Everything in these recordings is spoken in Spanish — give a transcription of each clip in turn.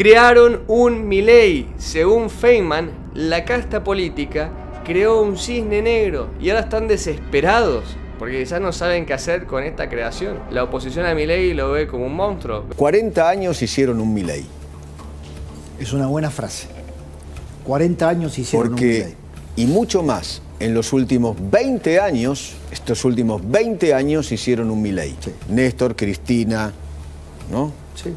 Crearon un Milei. Según Feynman, la casta política creó un cisne negro y ahora están desesperados porque ya no saben qué hacer con esta creación. La oposición a Milei lo ve como un monstruo. 40 años hicieron un Milei. Es una buena frase. 40 años hicieron porque, un Milei. Y mucho más. En los últimos 20 años, estos últimos 20 años hicieron un Milei. Néstor, Cristina, ¿no? Sí.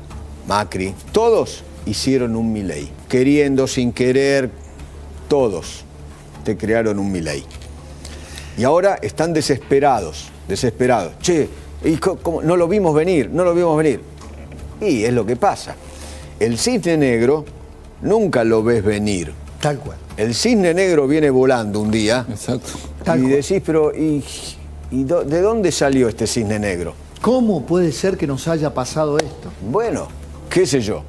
Macri, todos hicieron un Milei. Queriendo, sin querer, todos te crearon un Milei. Y ahora están desesperados, desesperados. Che, ¿y no lo vimos venir, no lo vimos venir. Y es lo que pasa. El cisne negro nunca lo ves venir. Tal cual. El cisne negro viene volando un día. Exacto. y decís, pero ¿y, de dónde salió este cisne negro? ¿Cómo puede ser que nos haya pasado esto? Bueno, qué sé yo.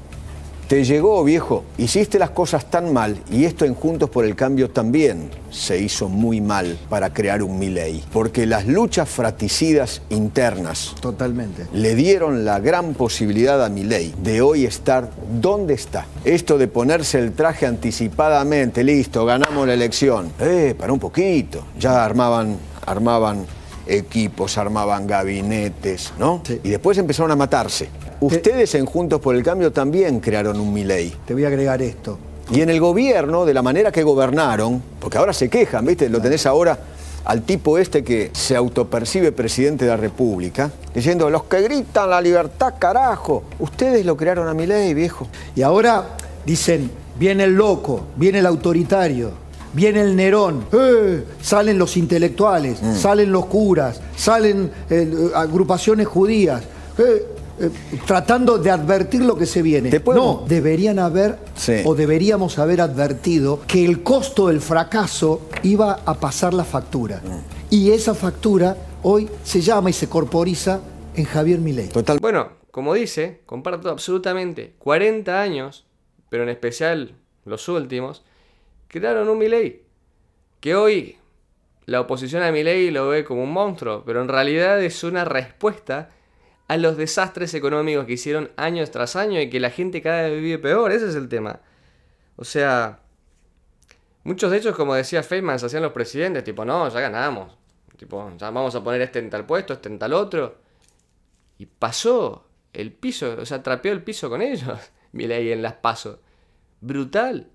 Te llegó, viejo, hiciste las cosas tan mal y esto en Juntos por el Cambio también se hizo muy mal para crear un Milei, porque las luchas fraticidas internas totalmente le dieron la gran posibilidad a Milei de hoy estar donde está. Esto de ponerse el traje anticipadamente, listo, ganamos la elección. Eh, para un poquito, ya armaban armaban equipos, armaban gabinetes, ¿no? Y después empezaron a matarse. Ustedes en Juntos por el Cambio también crearon un Miley. Te voy a agregar esto. Y en el gobierno, de la manera que gobernaron, porque ahora se quejan, ¿viste? Lo tenés ahora al tipo este que se autopercibe presidente de la República, diciendo, los que gritan la libertad, carajo, ustedes lo crearon a Milei, viejo. Y ahora dicen, viene el loco, viene el autoritario, viene el Nerón, ¡Eh! salen los intelectuales, mm. salen los curas, salen eh, agrupaciones judías. ¡Eh! Eh, tratando de advertir lo que se viene. No, deberían haber o deberíamos haber advertido que el costo del fracaso iba a pasar la factura. Mm. Y esa factura hoy se llama y se corporiza en Javier Milei. Total. Bueno, como dice, comparto absolutamente 40 años, pero en especial los últimos, crearon un Milei que hoy la oposición a Milei lo ve como un monstruo, pero en realidad es una respuesta a los desastres económicos que hicieron año tras año y que la gente cada vez vive peor, ese es el tema. O sea, muchos de ellos, como decía Feynman, se hacían los presidentes, tipo, no, ya ganamos, tipo, ya vamos a poner este en tal puesto, este en tal otro. Y pasó el piso, o sea, trapeó el piso con ellos, mira ahí en las pasos. Brutal.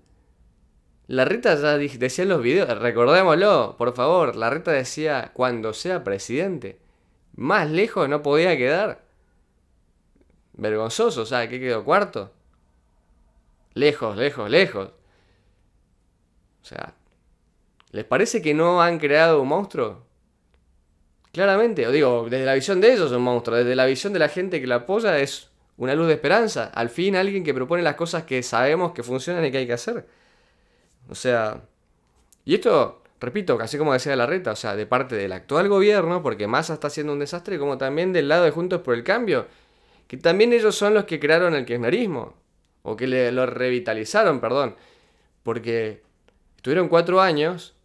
La Rita ya decía en los videos, recordémoslo, por favor, la Rita decía, cuando sea presidente, más lejos no podía quedar. Vergonzoso, o sea, qué quedó cuarto? Lejos, lejos, lejos. O sea, ¿les parece que no han creado un monstruo? Claramente, o digo, desde la visión de ellos es un monstruo, desde la visión de la gente que la apoya es una luz de esperanza. Al fin alguien que propone las cosas que sabemos que funcionan y que hay que hacer. O sea, y esto, repito, casi como decía la reta, o sea, de parte del actual gobierno, porque Massa está haciendo un desastre, como también del lado de Juntos por el Cambio que también ellos son los que crearon el kirchnerismo, o que lo revitalizaron, perdón, porque estuvieron cuatro años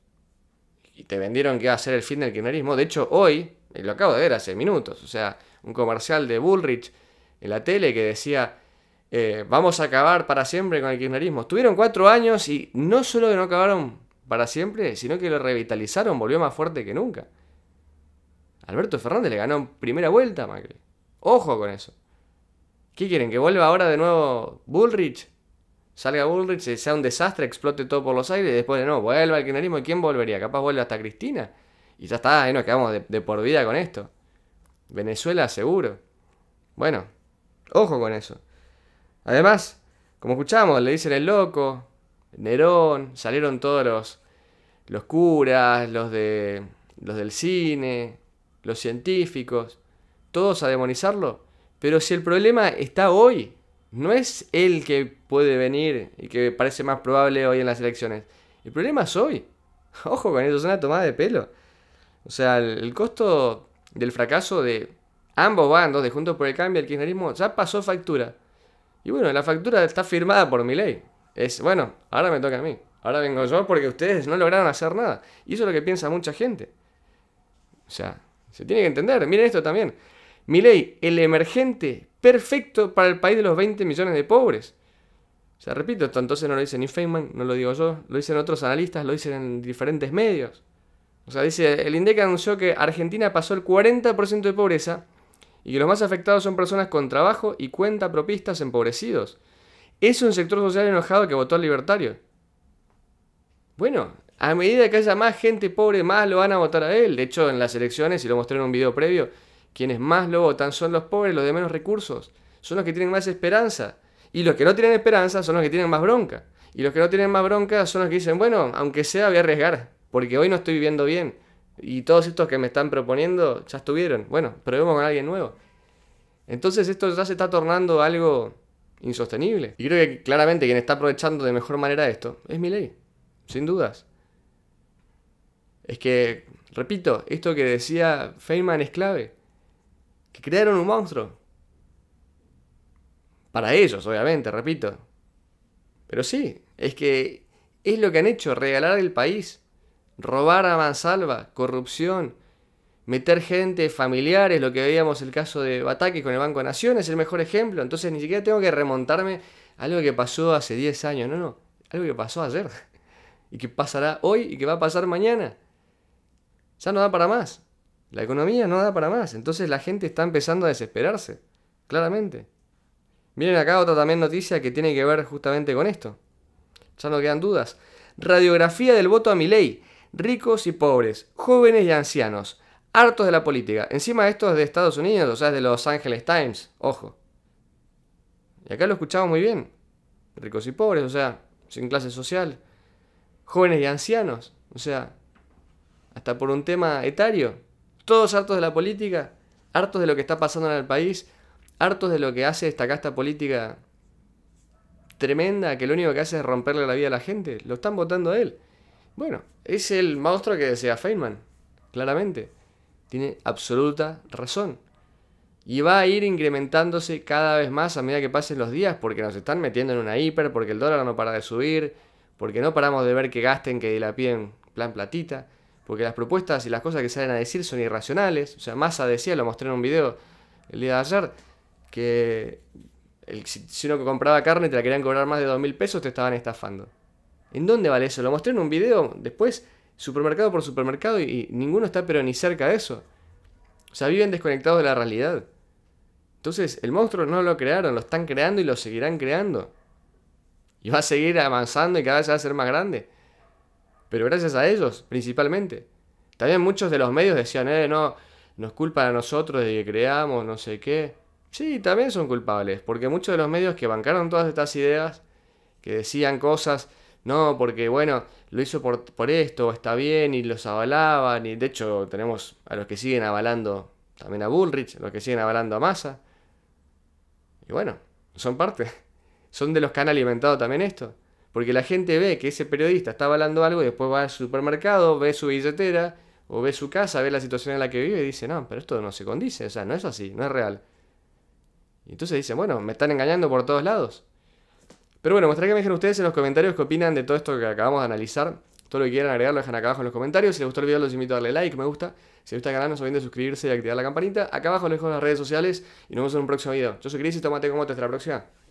y te vendieron que iba a ser el fin del kirchnerismo. De hecho, hoy, y eh, lo acabo de ver hace minutos, o sea, un comercial de Bullrich en la tele que decía, eh, vamos a acabar para siempre con el kirchnerismo. Estuvieron cuatro años y no solo que no acabaron para siempre, sino que lo revitalizaron, volvió más fuerte que nunca. Alberto Fernández le ganó primera vuelta a Macri. Ojo con eso. ¿Qué quieren? ¿Que vuelva ahora de nuevo Bullrich? Salga Bullrich, sea un desastre, explote todo por los aires y después no, vuelva el kirchnerismo. ¿Y quién volvería? Capaz vuelve hasta Cristina. Y ya está, ahí nos quedamos de, de por vida con esto. Venezuela seguro. Bueno, ojo con eso. Además, como escuchamos, le dicen el loco, Nerón, salieron todos los, los curas, los, de, los del cine, los científicos, todos a demonizarlo pero si el problema está hoy, no es el que puede venir y que parece más probable hoy en las elecciones. El problema es hoy. Ojo con eso, es una tomada de pelo. O sea, el, costo del fracaso de ambos bandos, de Juntos por el Cambio y el Kirchnerismo, ya pasó factura. Y bueno, la factura está firmada por mi ley. Es, bueno, ahora me toca a mí. Ahora vengo yo porque ustedes no lograron hacer nada. Y eso es lo que piensa mucha gente. O sea, se tiene que entender. Miren esto también ley, el emergente, perfecto para el país de los 20 millones de pobres. O sea, repito, esto entonces no lo dice ni Feynman, no lo digo yo, lo dicen otros analistas, lo dicen en diferentes medios. O sea, dice, el INDEC anunció que Argentina pasó el 40% de pobreza y que los más afectados son personas con trabajo y cuenta propistas empobrecidos. Es un sector social enojado que votó al libertario. Bueno, a medida que haya más gente pobre, más lo van a votar a él. De hecho, en las elecciones, y lo mostré en un video previo, quienes más lo votan son los pobres, los de menos recursos, son los que tienen más esperanza. Y los que no tienen esperanza son los que tienen más bronca. Y los que no tienen más bronca son los que dicen, bueno, aunque sea voy a arriesgar, porque hoy no estoy viviendo bien. Y todos estos que me están proponiendo ya estuvieron. Bueno, probemos con alguien nuevo. Entonces esto ya se está tornando algo insostenible. Y creo que claramente quien está aprovechando de mejor manera esto es mi ley, sin dudas. Es que, repito, esto que decía Feynman es clave que crearon un monstruo. Para ellos, obviamente, repito. Pero sí, es que es lo que han hecho, regalar el país, robar a mansalva, corrupción, meter gente, familiares, lo que veíamos el caso de Bataki con el Banco de naciones es el mejor ejemplo. Entonces ni siquiera tengo que remontarme a algo que pasó hace 10 años, no, no, algo que pasó ayer y que pasará hoy y que va a pasar mañana. Ya no da para más. La economía no da para más, entonces la gente está empezando a desesperarse, claramente. Miren acá otra también noticia que tiene que ver justamente con esto. Ya no quedan dudas. Radiografía del voto a mi ley. Ricos y pobres, jóvenes y ancianos, hartos de la política. Encima esto es de Estados Unidos, o sea, es de Los Angeles Times, ojo. Y acá lo escuchamos muy bien. Ricos y pobres, o sea, sin clase social. Jóvenes y ancianos, o sea, hasta por un tema etario, todos hartos de la política, hartos de lo que está pasando en el país, hartos de lo que hace esta casta política tremenda que lo único que hace es romperle la vida a la gente. Lo están votando a él. Bueno, es el monstruo que desea Feynman, claramente. Tiene absoluta razón. Y va a ir incrementándose cada vez más a medida que pasen los días, porque nos están metiendo en una hiper, porque el dólar no para de subir, porque no paramos de ver que gasten, que dilapiden plan platita porque las propuestas y las cosas que salen a decir son irracionales. O sea, Massa decía, lo mostré en un video el día de ayer, que el, si uno compraba carne y te la querían cobrar más de dos mil pesos, te estaban estafando. ¿En dónde vale eso? Lo mostré en un video, después, supermercado por supermercado, y, ninguno está pero ni cerca de eso. O sea, viven desconectados de la realidad. Entonces, el monstruo no lo crearon, lo están creando y lo seguirán creando. Y va a seguir avanzando y cada vez va a ser más grande pero gracias a ellos, principalmente. También muchos de los medios decían, eh, no, nos culpan a nosotros de que creamos, no sé qué. Sí, también son culpables, porque muchos de los medios que bancaron todas estas ideas, que decían cosas, no, porque bueno, lo hizo por, por esto, está bien, y los avalaban, y de hecho tenemos a los que siguen avalando también a Bullrich, a los que siguen avalando a Massa. Y bueno, son parte, son de los que han alimentado también esto. Porque la gente ve que ese periodista está avalando algo y después va al supermercado, ve su billetera o ve su casa, ve la situación en la que vive y dice, no, pero esto no se condice, o sea, no es así, no es real. Y entonces dicen, bueno, me están engañando por todos lados. Pero bueno, mostraré que me dejen ustedes en los comentarios qué opinan de todo esto que acabamos de analizar. Todo lo que quieran agregar lo dejan acá abajo en los comentarios. Si les gustó el video los invito a darle like, me gusta. Si les gusta el canal no se olviden de suscribirse y activar la campanita. Acá abajo les dejo las redes sociales y nos vemos en un próximo video. Yo soy Cris y tomate como hasta la próxima.